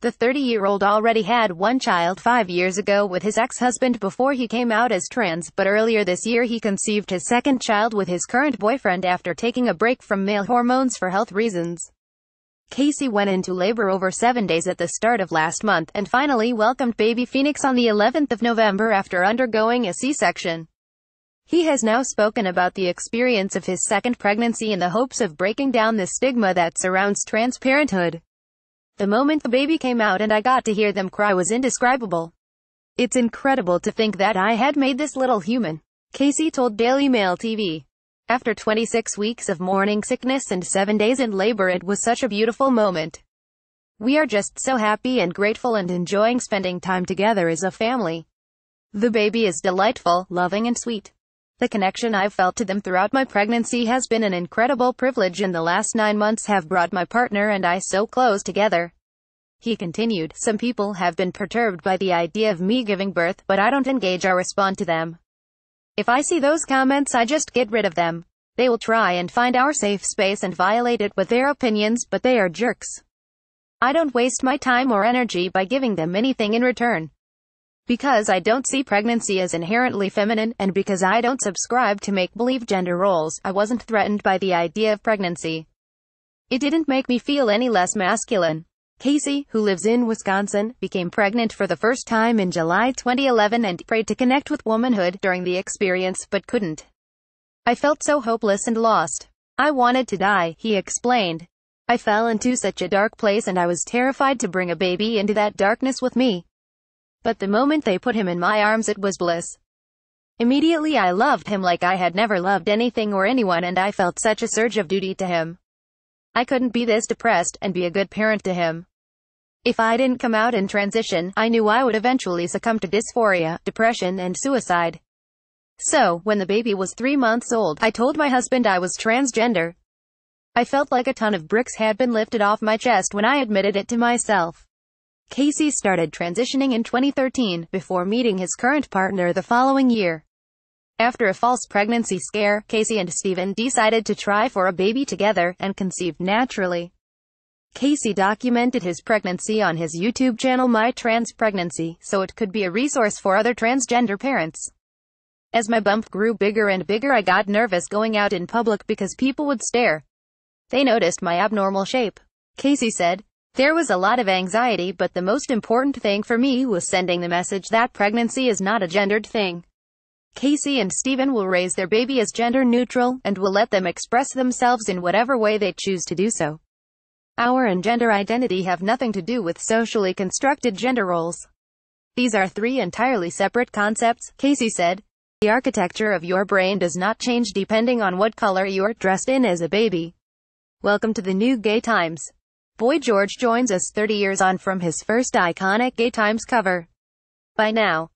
The 30-year-old already had one child five years ago with his ex-husband before he came out as trans, but earlier this year he conceived his second child with his current boyfriend after taking a break from male hormones for health reasons. Casey went into labor over seven days at the start of last month, and finally welcomed baby Phoenix on the 11th of November after undergoing a C-section. He has now spoken about the experience of his second pregnancy in the hopes of breaking down the stigma that surrounds trans parenthood. The moment the baby came out and I got to hear them cry was indescribable. It's incredible to think that I had made this little human. Casey told Daily Mail TV. After 26 weeks of morning sickness and 7 days in labor it was such a beautiful moment. We are just so happy and grateful and enjoying spending time together as a family. The baby is delightful, loving and sweet. The connection I've felt to them throughout my pregnancy has been an incredible privilege and the last nine months have brought my partner and I so close together. He continued, some people have been perturbed by the idea of me giving birth, but I don't engage or respond to them. If I see those comments I just get rid of them. They will try and find our safe space and violate it with their opinions, but they are jerks. I don't waste my time or energy by giving them anything in return. Because I don't see pregnancy as inherently feminine, and because I don't subscribe to make-believe gender roles, I wasn't threatened by the idea of pregnancy. It didn't make me feel any less masculine. Casey, who lives in Wisconsin, became pregnant for the first time in July 2011 and prayed to connect with womanhood during the experience, but couldn't. I felt so hopeless and lost. I wanted to die, he explained. I fell into such a dark place and I was terrified to bring a baby into that darkness with me. But the moment they put him in my arms it was bliss. Immediately I loved him like I had never loved anything or anyone and I felt such a surge of duty to him. I couldn't be this depressed and be a good parent to him. If I didn't come out and transition, I knew I would eventually succumb to dysphoria, depression and suicide. So, when the baby was three months old, I told my husband I was transgender. I felt like a ton of bricks had been lifted off my chest when I admitted it to myself. Casey started transitioning in 2013, before meeting his current partner the following year. After a false pregnancy scare, Casey and Steven decided to try for a baby together, and conceived naturally. Casey documented his pregnancy on his YouTube channel My Trans Pregnancy, so it could be a resource for other transgender parents. As my bump grew bigger and bigger I got nervous going out in public because people would stare. They noticed my abnormal shape. Casey said, there was a lot of anxiety but the most important thing for me was sending the message that pregnancy is not a gendered thing. Casey and Steven will raise their baby as gender neutral, and will let them express themselves in whatever way they choose to do so. Our and gender identity have nothing to do with socially constructed gender roles. These are three entirely separate concepts, Casey said. The architecture of your brain does not change depending on what color you are dressed in as a baby. Welcome to the new gay times. Boy George joins us 30 years on from his first iconic Gay Times cover. By now,